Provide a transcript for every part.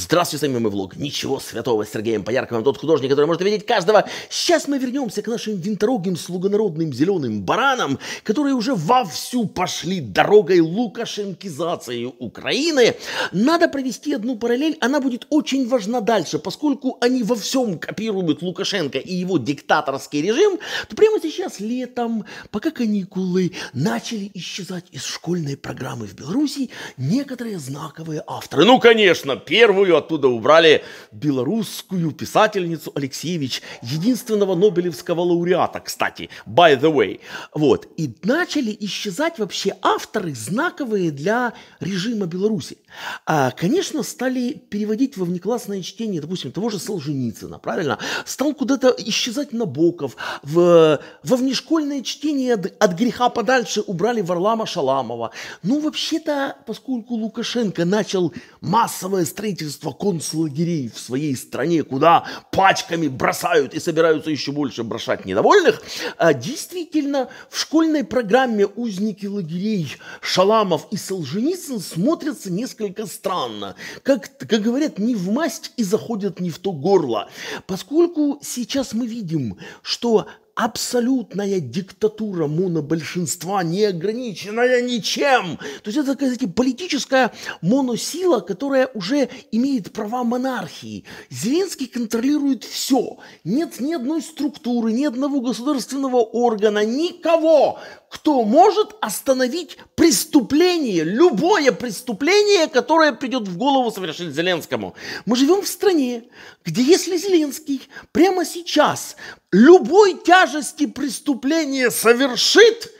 Здравствуйте, с вами мой влог «Ничего святого» с Сергеем Поярковым, тот художник, который может видеть каждого. Сейчас мы вернемся к нашим винторогим слугонародным зеленым баранам, которые уже вовсю пошли дорогой лукашенкизации Украины. Надо провести одну параллель, она будет очень важна дальше, поскольку они во всем копируют Лукашенко и его диктаторский режим, то прямо сейчас летом, пока каникулы, начали исчезать из школьной программы в Беларуси некоторые знаковые авторы. Ну, конечно, первую вторую оттуда убрали белорусскую писательницу Алексеевич, единственного Нобелевского лауреата, кстати, by the way. Вот. И начали исчезать вообще авторы, знаковые для режима Беларуси. А, конечно, стали переводить во внеклассное чтение, допустим, того же Солженицына, правильно? Стал куда-то исчезать Набоков. В, во внешкольное чтение от, от греха подальше убрали Варлама Шаламова. Ну, вообще-то, поскольку Лукашенко начал массовое строительство множество концлагерей в своей стране, куда пачками бросают и собираются еще больше брошать недовольных, а действительно в школьной программе узники лагерей Шаламов и Солженицын смотрятся несколько странно. Как, как говорят, не в масть и заходят не в то горло. Поскольку сейчас мы видим, что абсолютная диктатура монобольшинства, не ограниченная ничем. То есть это такая знаете, политическая моносила, которая уже имеет права монархии. Зеленский контролирует все. Нет ни одной структуры, ни одного государственного органа, никого, кто может остановить преступление, любое преступление, которое придет в голову совершить Зеленскому. Мы живем в стране, где если Зеленский прямо сейчас любой тяжести преступления совершит,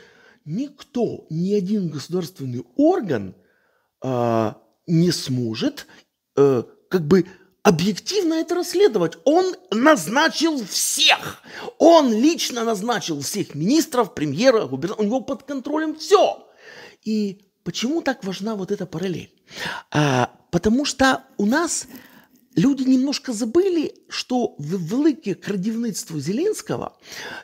никто, ни один государственный орган э, не сможет э, как бы объективно это расследовать. Он назначил всех. Он лично назначил всех министров, премьера, губернатора. У него под контролем все. И почему так важна вот эта параллель? А, потому что у нас люди немножко забыли, что великое крадівництво Зеленского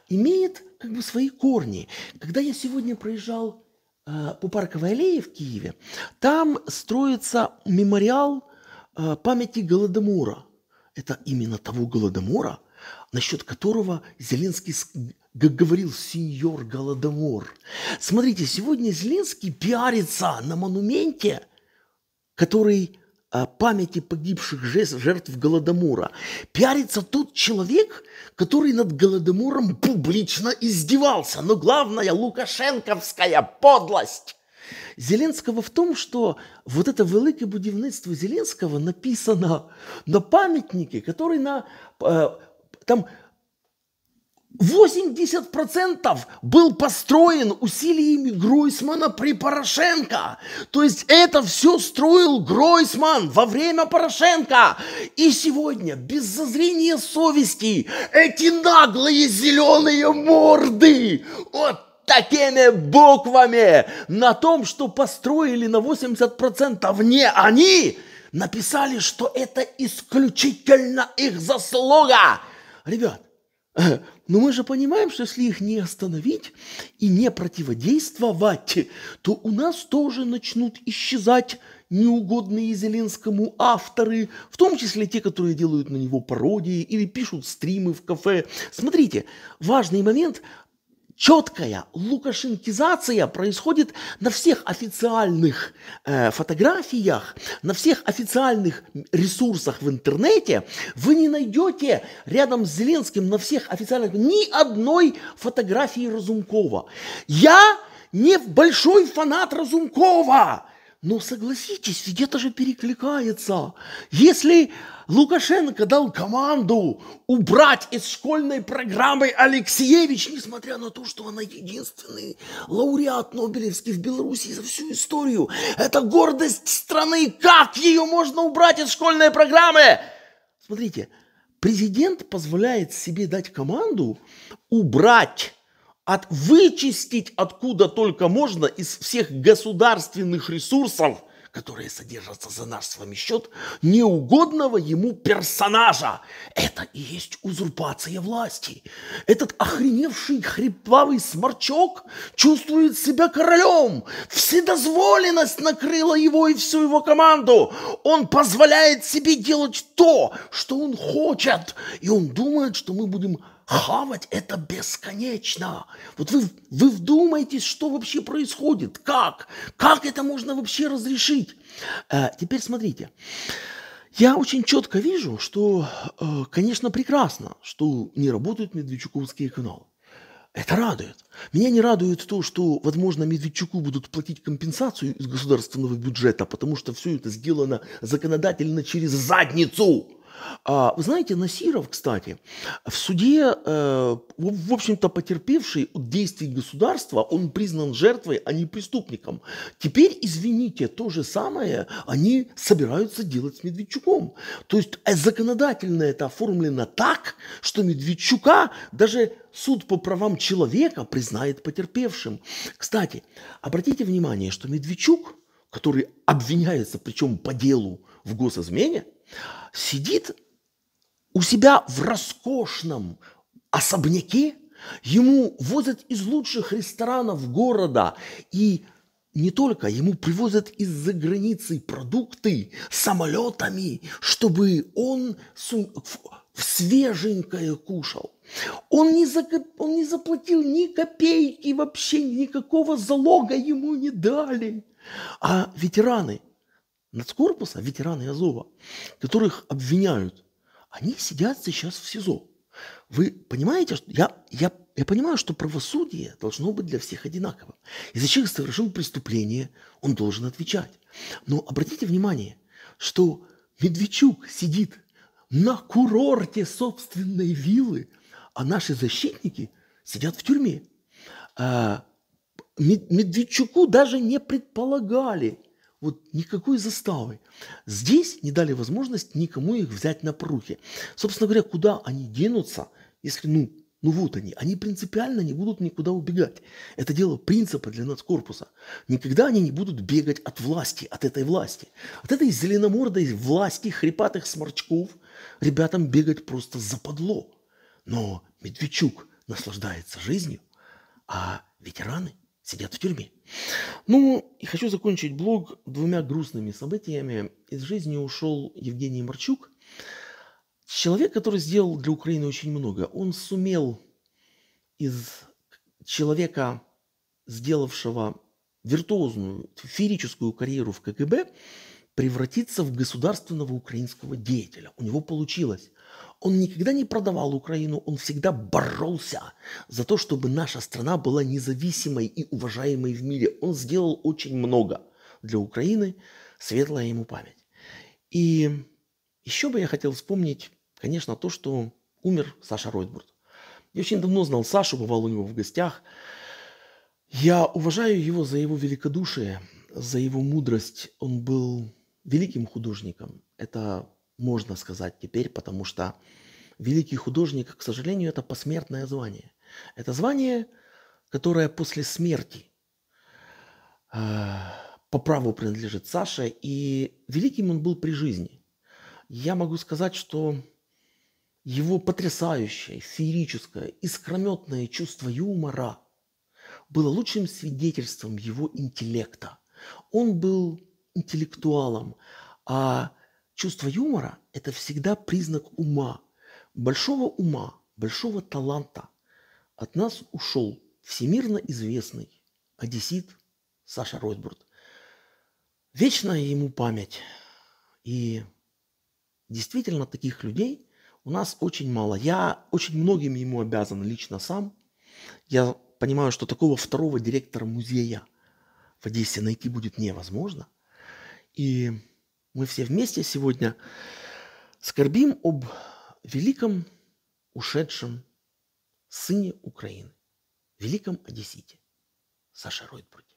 имеет как бы свои корни. Когда я сегодня проезжал э, по Парковой аллее в Киеве, там строится мемориал э, памяти Голодомора. Это именно того Голодомора, насчет которого Зеленский как говорил сеньор Голодомор. Смотрите, сегодня Зеленский пиарится на монументе, который Э, памяти погибших жертв Голодомора. Пиарится тот человек, который над Голодомором публично издевался. Но главное – лукашенковская подлость. Зеленского в том, что вот это великое будівництво Зеленского написано на памятнике, который на э, там 80% был построен усилиями Гройсмана при Порошенко. То есть это все строил Гройсман во время Порошенко. И сегодня, без зазрения совести, эти наглые зеленые морды, вот такими буквами, на том, что построили на 80% не они, написали, что это исключительно их заслуга. Ребят, Но мы же понимаем, что если их не остановить и не противодействовать, то у нас тоже начнут исчезать неугодные Зеленскому авторы, в том числе те, которые делают на него пародии или пишут стримы в кафе. Смотрите, важный момент, четкая лукашенкизация происходит на всех официальных э, фотографиях, на всех официальных ресурсах в интернете. Вы не найдете рядом с Зеленским на всех официальных ни одной фотографии Разумкова. Я не большой фанат Разумкова. Но согласитесь, ведь это же перекликается. Если Лукашенко дал команду убрать из школьной программы Алексеевич, несмотря на то, что она единственный лауреат Нобелевский в Беларуси за всю историю, это гордость страны. Как ее можно убрать из школьной программы? Смотрите, президент позволяет себе дать команду убрать от, вычистить откуда только можно из всех государственных ресурсов, которые содержатся за наш с вами счет, неугодного ему персонажа. Это и есть узурпация власти. Этот охреневший хриплавый сморчок чувствует себя королем. Вседозволенность накрыла его и всю его команду. Он позволяет себе делать то, что он хочет. И он думает, что мы будем Хавать – это бесконечно. Вот вы, вы вдумайтесь, что вообще происходит, как, как это можно вообще разрешить. Э, теперь смотрите. Я очень четко вижу, что, э, конечно, прекрасно, что не работают медведчуковские каналы. Это радует. Меня не радует то, что, возможно, Медведчуку будут платить компенсацию из государственного бюджета, потому что все это сделано законодательно через задницу. А, вы знаете, Насиров, кстати, в суде, э, в общем-то, потерпевший от действий государства, он признан жертвой, а не преступником. Теперь, извините, то же самое они собираются делать с Медведчуком. То есть э, законодательно это оформлено так, что Медведчука даже суд по правам человека признает потерпевшим. Кстати, обратите внимание, что Медведчук – который обвиняется, причем по делу, в госизмене, сидит у себя в роскошном особняке, ему возят из лучших ресторанов города и не только, ему привозят из-за границы продукты самолетами, чтобы он свеженькое кушал. Он не, за, он не заплатил ни копейки, вообще никакого залога ему не дали. А ветераны нацкорпуса, ветераны Азова, которых обвиняют, они сидят сейчас в СИЗО. Вы понимаете, что я, я, я понимаю, что правосудие должно быть для всех одинаковым. Если человек совершил преступление, он должен отвечать. Но обратите внимание, что Медведчук сидит на курорте собственной виллы, а наши защитники сидят в тюрьме. А, Медведчуку даже не предполагали вот никакой заставы. Здесь не дали возможность никому их взять на пруки. Собственно говоря, куда они денутся, если, ну, ну вот они, они принципиально не будут никуда убегать. Это дело принципа для нацкорпуса. Никогда они не будут бегать от власти, от этой власти. От этой зеленомордой власти хрипатых сморчков ребятам бегать просто западло. Но Медведчук наслаждается жизнью, а ветераны – сидят в тюрьме. Ну, и хочу закончить блог двумя грустными событиями. Из жизни ушел Евгений Марчук, человек, который сделал для Украины очень много. Он сумел из человека, сделавшего виртуозную, феерическую карьеру в КГБ, превратиться в государственного украинского деятеля. У него получилось. Он никогда не продавал Украину, он всегда боролся за то, чтобы наша страна была независимой и уважаемой в мире. Он сделал очень много для Украины, светлая ему память. И еще бы я хотел вспомнить, конечно, то, что умер Саша Ройтбурд. Я очень давно знал Сашу, бывал у него в гостях. Я уважаю его за его великодушие, за его мудрость. Он был великим художником. Это можно сказать теперь, потому что великий художник, к сожалению, это посмертное звание. Это звание, которое после смерти э, по праву принадлежит Саше, и великим он был при жизни. Я могу сказать, что его потрясающее, феерическое, искрометное чувство юмора было лучшим свидетельством его интеллекта. Он был интеллектуалом, а Чувство юмора – это всегда признак ума, большого ума, большого таланта. От нас ушел всемирно известный одессит Саша Ройсбурд. Вечная ему память. И действительно таких людей у нас очень мало. Я очень многим ему обязан лично сам. Я понимаю, что такого второго директора музея в Одессе найти будет невозможно. И мы все вместе сегодня скорбим об великом ушедшем сыне Украины, великом одессите Саше Ройтбруте.